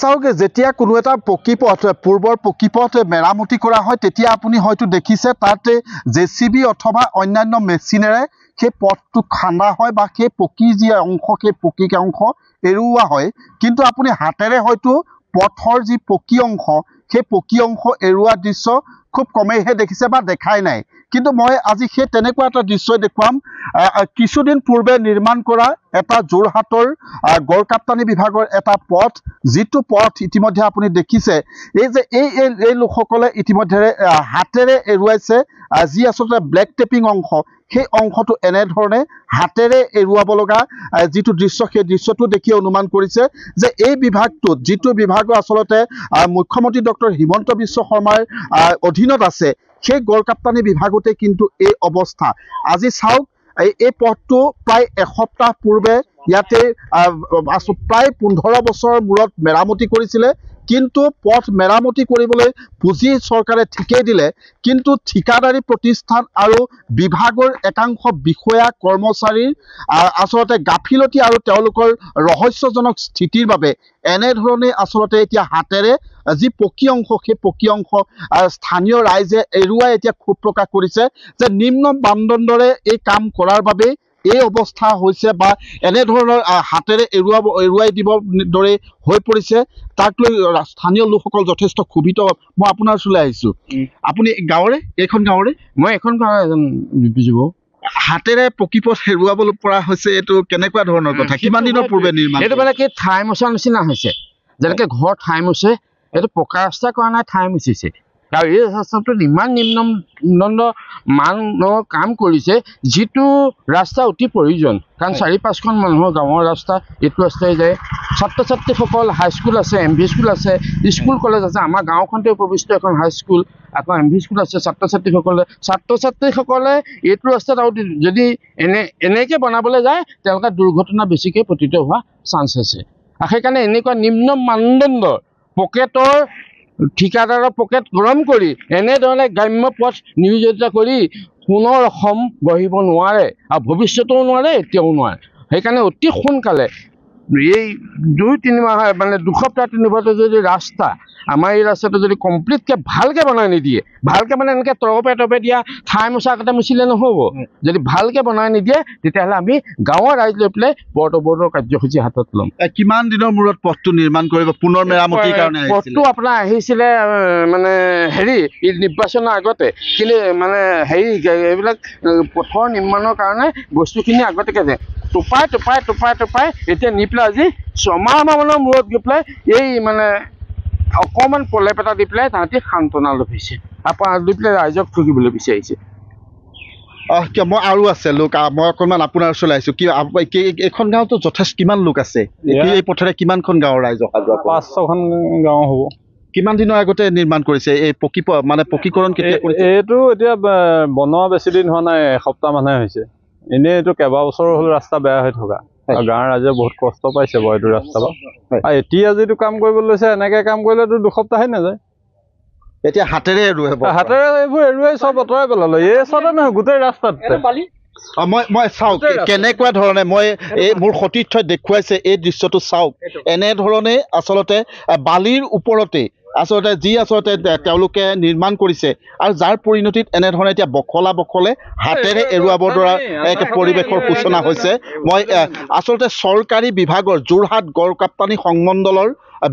চাওক যেতিয়া কোনো এটা পকী পথ পূৰ্বৰ পকী পথ মেৰামতি কৰা হয় তেতিয়া আপুনি হয়তো দেখিছে তাত জে চি বি অথবা অন্যান্য মেচিনেৰে সেই পথটো খান্দা হয় বা সেই পকী যি অংশ সেই পকীক অংশ এৰুওৱা হয় কিন্তু আপুনি হাতেৰে হয়তো পথৰ যি পকী অংশ সেই পকী অংশ এৰুৱা দৃশ্য খুব কমেইহে দেখিছে বা দেখাই নাই কিন্তু মই আজি সেই তেনেকুৱা এটা দৃশ্যই দেখুৱাম কিছুদিন পূৰ্বে নিৰ্মাণ কৰা এটা যোৰহাটৰ গড়কাপ্তানি বিভাগৰ এটা পথ যিটো পথ ইতিমধ্যে আপুনি দেখিছে এই যে এই এই লোকসকলে ইতিমধ্যে হাতেৰে এৰুৱাইছে যি আচলতে ব্লেক টেপিং অংশ সেই অংশটো এনেধৰণে হাতেৰে এৰুৱাব লগা যিটো দৃশ্য সেই দৃশ্যটো দেখি অনুমান কৰিছে যে এই বিভাগটোত যিটো বিভাগৰ আচলতে মুখ্যমন্ত্ৰী ডক্টৰ হিমন্ত বিশ্ব শৰ্মাৰ অধীনত আছে সেই গড়কাপ্তানি বিভাগতে কিন্তু এই অৱস্থা আজি চাওক এই পথটো প্ৰায় এসপ্তাহ পূৰ্বে ইয়াতে প্ৰায় পোন্ধৰ বছৰৰ মূৰত মেৰামতি কৰিছিলে কিন্তু পথ মেৰামতি কৰিবলৈ পুঁজি চৰকাৰে ঠিকেই দিলে কিন্তু ঠিকাদাৰী প্ৰতিষ্ঠান আৰু বিভাগৰ একাংশ বিষয়া কৰ্মচাৰীৰ আচলতে গাফিলতি আৰু তেওঁলোকৰ ৰহস্যজনক স্থিতিৰ বাবে এনেধৰণে আচলতে এতিয়া হাতেৰে যি পকী অংশ সেই পকী অংশ স্থানীয় ৰাইজে এৰুৱাই এতিয়া ক্ষোভ প্ৰকাশ কৰিছে যে নিম্ন মানদণ্ডৰে এই কাম কৰাৰ বাবেই এই অৱস্থা হৈছে বা এনেধৰণৰ হাতেৰে এৰুৱাব এৰুৱাই দিব দৰে হৈ পৰিছে তাক লৈ স্থানীয় লোকসকল যথেষ্ট ক্ষোভিত মই আপোনাৰ ওচৰলৈ আহিছোঁ আপুনি গাঁৱৰে এইখন গাঁৱৰে মই এখন গাঁৱৰ হাতেৰে পকী পথ হেৰুৱাব পৰা হৈছে এইটো কেনেকুৱা ধৰণৰ কথা কিমান দিনৰ পূৰ্বে নিৰ্মাণ এইটো মানে কি ঠাই মচাৰ নিচিনা হৈছে যেনেকে ঘৰ ঠাই মচে এইটো পকা ৰাস্তা কৰা নাই ঠাই মচিছে আৰু এই ৰাস্তাটোত ইমান নিম্ন দণ্ড মানৰ কাম কৰিছে যিটো ৰাস্তা অতি প্ৰয়োজন কাৰণ চাৰি পাঁচখন মানুহৰ গাঁৱৰ ৰাস্তা এইটো ৰাস্তাই যায় ছাত্ৰ ছাত্ৰীসকল হাইস্কুল আছে এম ভি স্কুল আছে স্কুল কলেজ আছে আমাৰ গাঁওখনতে উপবিষ্ট এখন হাইস্কুল আকৌ এম ভি স্কুল আছে ছাত্ৰ ছাত্ৰীসকলে ছাত্ৰ ছাত্ৰীসকলে এইটো ৰাস্তাত আৰু যদি এনে এনেকৈ বনাবলৈ যায় তেওঁলোকে দুৰ্ঘটনা বেছিকৈ পতিত হোৱা চান্স আছে আৰু সেইকাৰণে এনেকুৱা নিম্ন মানদণ্ডৰ পকেটৰ ঠিকাদাৰৰ পকেট গৰম কৰি এনেধৰণে গ্ৰাম্য পথ নিয়োজিত কৰি পুনৰ অসম গঢ়িব নোৱাৰে আৰু ভৱিষ্যতেও নোৱাৰে এতিয়াও নোৱাৰে সেইকাৰণে অতি সোনকালে এই দুই তিনি মাহ মানে দুসপ্তাহ তিনি সপ্তাহ যদি ৰাস্তা আমাৰ এই ৰাস্তাটো যদি কমপ্লিটকৈ ভালকৈ বনাই নিদিয়ে ভালকৈ মানে এনেকৈ তৰপে তৰপে দিয়া ঠাই মোচা কাটে মুচিলে নহ'ব যদি ভালকৈ বনাই নিদিয়ে তেতিয়াহ'লে আমি গাঁৱৰ ৰাইজ লৈ পেলাই বৰ্ড বৰ্ডৰ কাৰ্যসূচী হাতত ল'ম কিমান দিনৰ মূৰত পথটো নিৰ্মাণ কৰিব পুনৰ মেৰামতিৰ কাৰণে পথটো আপোনাৰ আহিছিলে মানে হেৰি এই নিৰ্বাচনৰ আগতে কিন্তু মানে হেৰি এইবিলাক পথৰ নিৰ্মাণৰ কাৰণে বস্তুখিনি আগতীয়াকৈ যায় টোপাই টোপাই টোপাই টোপাই এতিয়া নি পেলাই আজি ছমাহমানৰ মূৰত গৈ পেলাই এই মানে অকণমান প্ৰলেপ এটা দি পেলাই তাহাঁতি সান্তনা লভিছে আপোনাৰ দি পেলাই ৰাইজক ঠগিবলৈ বিচাৰিছে অঁ কিয় মই আৰু আছে লোক মই অকণমান আপোনাৰ ওচৰলৈ আহিছোঁ কি এইখন গাঁৱতো যথেষ্ট কিমান লোক আছে এই পথাৰে কিমানখন গাঁৱৰ ৰাইজক পাঁচ ছখন গাঁও হ'ব কিমান দিনৰ আগতে নিৰ্মাণ কৰিছে এই পকী মানে পকীকৰণ কেতিয়া এইটো এতিয়া বনোৱা বেছি দিন হোৱা নাই এসপ্তাহ মানহে হৈছে এনেই এইটো কেইবাবছৰ হ'ল ৰাস্তা বেয়া হৈ থকা গাঁৱৰ ৰাইজে বহুত কষ্ট পাইছে বাৰু এইটো ৰাস্তা পৰা এতিয়া যিটো কাম কৰিবলৈ লৈছে এনেকৈ কাম কৰিলেতো দুসপ্তাহে নাযায় এতিয়া হাতেৰে এৰুৱে হাতেৰে এইবোৰ এৰুৱাই চব আঁতৰাই পেলালে এই চাতে নহয় গোটেই ৰাস্তাত মই মই চাওক কেনেকুৱা ধৰণে মই এই মোৰ সতীৰ্থই দেখুৱাইছে এই দৃশ্যটো চাওক এনেধৰণে আচলতে বালিৰ ওপৰতেই আচলতে যি আচলতে তেওঁলোকে নিৰ্মাণ কৰিছে আৰু যাৰ পৰিণতিত এনেধৰণে এতিয়া বখলা বখলে হাতেৰে এৰুৱাব দৰা এক পৰিৱেশৰ সূচনা হৈছে মই আচলতে চৰকাৰী বিভাগৰ যোৰহাট গড়কাপ্তানী সংমণ্ডলৰ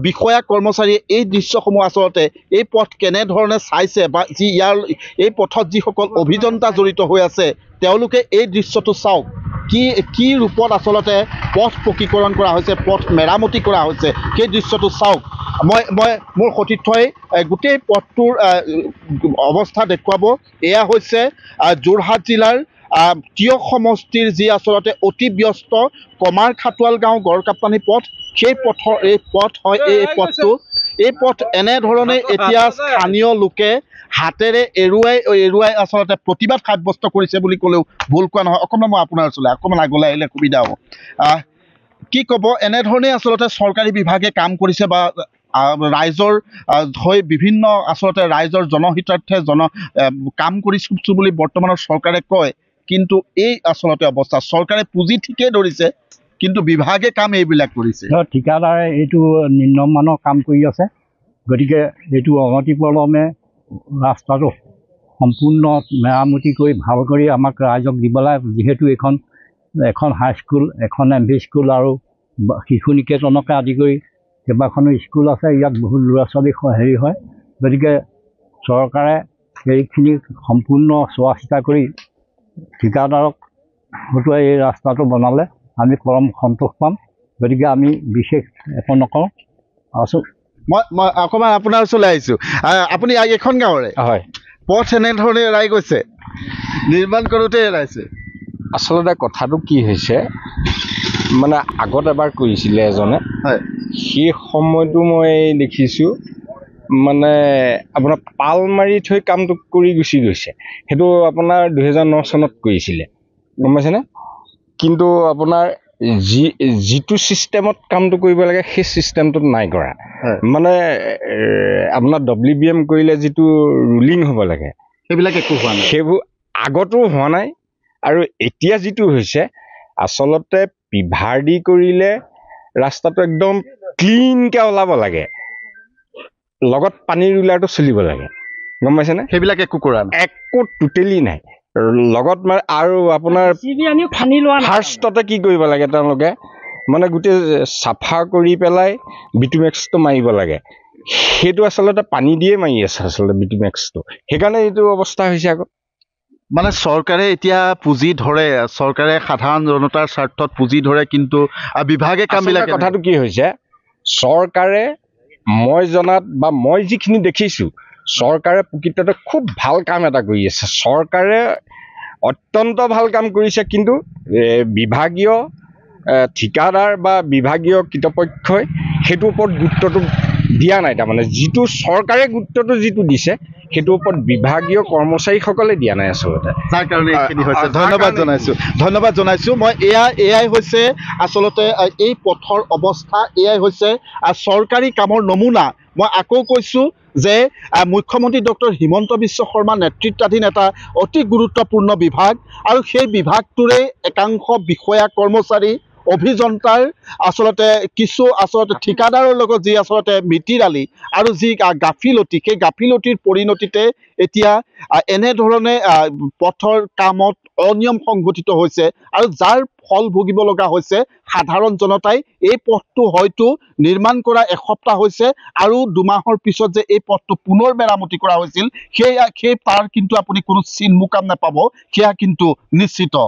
বিষয়া কৰ্মচাৰীয়ে এই দৃশ্যসমূহ আচলতে এই পথ কেনেধৰণে চাইছে বা যি ইয়াৰ এই পথত যিসকল অভিযন্তা জড়িত হৈ আছে তেওঁলোকে এই দৃশ্যটো চাওক কি কি ৰূপত আচলতে পথ পকীকৰণ কৰা হৈছে পথ মেৰামতি কৰা হৈছে সেই দৃশ্যটো চাওক মই মই মোৰ সতীৰ্থই গোটেই পথটোৰ অৱস্থা দেখুৱাব এয়া হৈছে যোৰহাট জিলাৰ তিয় সমষ্টিৰ যি আচলতে অতি ব্যস্ত কমাৰ খাটোৱাল গাঁও গড়কাপ্তানী পথ সেই পথৰ এই পথ হয় এই পথটো এই পথ এনেধৰণে এতিয়া স্থানীয় লোকে হাতেৰে এৰুৱাই এৰুৱাই আচলতে প্ৰতিবাদ সাব্যস্ত কৰিছে বুলি ক'লেও ভুল কোৱা নহয় অকণমান মই আপোনাৰ ওচৰলৈ অকণমান আগলৈ আহিলে সুবিধা হ'ব কি ক'ব এনেধৰণেই আচলতে চৰকাৰী বিভাগে কাম কৰিছে বা ৰাইজৰ হৈ বিভিন্ন আচলতে ৰাইজৰ জনহিতাৰ্থে জন কাম কৰিছোঁ বুলি বৰ্তমানৰ চৰকাৰে কয় কিন্তু এই আচলতে অৱস্থা চৰকাৰে পুঁজি ঠিকেই ধৰিছে কিন্তু বিভাগে কাম এইবিলাক কৰিছে ঠিকাদাৰে এইটো নিম্নমানৰ কাম কৰি আছে গতিকে এইটো অনতিপলমে ৰাস্তাটো সম্পূৰ্ণ মেৰামতি কৰি ভাল কৰি আমাক ৰাইজক দিব লাগে যিহেতু এইখন এখন হাইস্কুল এখন এম ভি স্কুল আৰু শিশু নিকেতনকে আদি কৰি কেইবাখনো স্কুল আছে ইয়াত বহুত ল'ৰা ছোৱালী হেৰি হয় গতিকে চৰকাৰে সেইখিনি সম্পূৰ্ণ চোৱা চিতা কৰি ঠিকাদাৰক হতুৱাই এই ৰাস্তাটো বনালে আমি পৰম সন্তোষ পাম গতিকে আমি বিশেষ একো নকওঁ আছোঁ মই মই অকণমান আপোনাৰ ওচৰলৈ আহিছোঁ আপুনি এইখন গাঁৱৰে হয় পথ এনেধৰণে এৰাই গৈছে নিৰ্মাণ কৰোঁতে এৰাইছে আচলতে কথাটো কি হৈছে মানে আগত এবাৰ কৰিছিলে এজনে সেই সময়টো মই দেখিছোঁ মানে আপোনাৰ পাল মাৰি থৈ কামটো কৰি গুচি গৈছে সেইটো আপোনাৰ দুহেজাৰ ন চনত কৰিছিলে গম পাইছেনে কিন্তু আপোনাৰ যি যিটো ছিষ্টেমত কামটো কৰিব লাগে সেই ছিষ্টেমটোত নাই কৰা মানে আপোনাৰ ডব্লিউ বি এম কৰিলে যিটো ৰুলিং হ'ব লাগে সেইবিলাক একো হোৱা নাই সেইবোৰ আগতো হোৱা নাই আৰু এতিয়া যিটো হৈছে আচলতে পিভাৰ দি কৰিলে ৰাস্তাটো একদম ক্লিনকৈ ওলাব লাগে লগত পানী ৰুলাৰটো চলিব লাগে গম পাইছেনে সেইবিলাক একো কৰা একো টোটেলি নাই লগত মানে আৰু আপোনাৰ ফাৰ্ষ্টতে কি কৰিব লাগে তেওঁলোকে মানে গোটেই চাফা কৰি পেলাই বিটুমেক্সটো মাৰিব লাগে সেইটো আচলতে পানী দিয়ে মাৰি আছে আচলতে বিটুমেক্সটো সেইকাৰণে এইটো অৱস্থা হৈছে আকৌ মানে চৰকাৰে এতিয়া পুঁজি ধৰে চৰকাৰে সাধাৰণ জনতাৰ স্বাৰ্থত পুঁজি ধৰে কিন্তু বিভাগে কামবিলাক কথাটো কি হৈছে চৰকাৰে মই জনাত বা মই যিখিনি দেখিছোঁ চৰকাৰে প্ৰকৃততে খুব ভাল কাম এটা কৰি আছে চৰকাৰে অত্যন্ত ভাল কাম কৰিছে কিন্তু বিভাগীয় ঠিকাদাৰ বা বিভাগীয় কৃতপক্ষই সেইটোৰ ওপৰত গুৰুত্বটো দিয়া নাই তাৰমানে যিটো চৰকাৰে গুৰুত্বটো যিটো দিছে সেইটো ওপৰত বিভাগীয় কৰ্মচাৰীসকলে দিয়া নাই আচলতে তাৰ কাৰণে ধন্যবাদ জনাইছো ধন্যবাদ জনাইছো মই এয়া এয়াই হৈছে আচলতে এই পথৰ অৱস্থা এয়াই হৈছে চৰকাৰী কামৰ নমুনা মই আকৌ কৈছো যে মুখ্যমন্ত্ৰী ডক্টৰ হিমন্ত বিশ্ব শৰ্মা নেতৃত্বাধীন এটা অতি গুৰুত্বপূৰ্ণ বিভাগ আৰু সেই বিভাগটোৰে একাংশ বিষয়া কৰ্মচাৰী অভিযন্তাৰ আচলতে কিছু আচলতে ঠিকাদাৰৰ লগত যি আচলতে মিতিৰালি আৰু যি গাফিলতি সেই গাফিলতিৰ পৰিণতিতে এতিয়া এনেধৰণে পথৰ কামত অনিয়ম সংঘটিত হৈছে আৰু যাৰ ফল ভুগিব লগা হৈছে সাধাৰণ জনতাই এই পথটো হয়তো নিৰ্মাণ কৰা এসপ্তাহ হৈছে আৰু দুমাহৰ পিছত যে এই পথটো পুনৰ মেৰামতি কৰা হৈছিল সেয়া সেই তাৰ কিন্তু আপুনি কোনো চিন মুকাম নাপাব সেয়া কিন্তু নিশ্চিত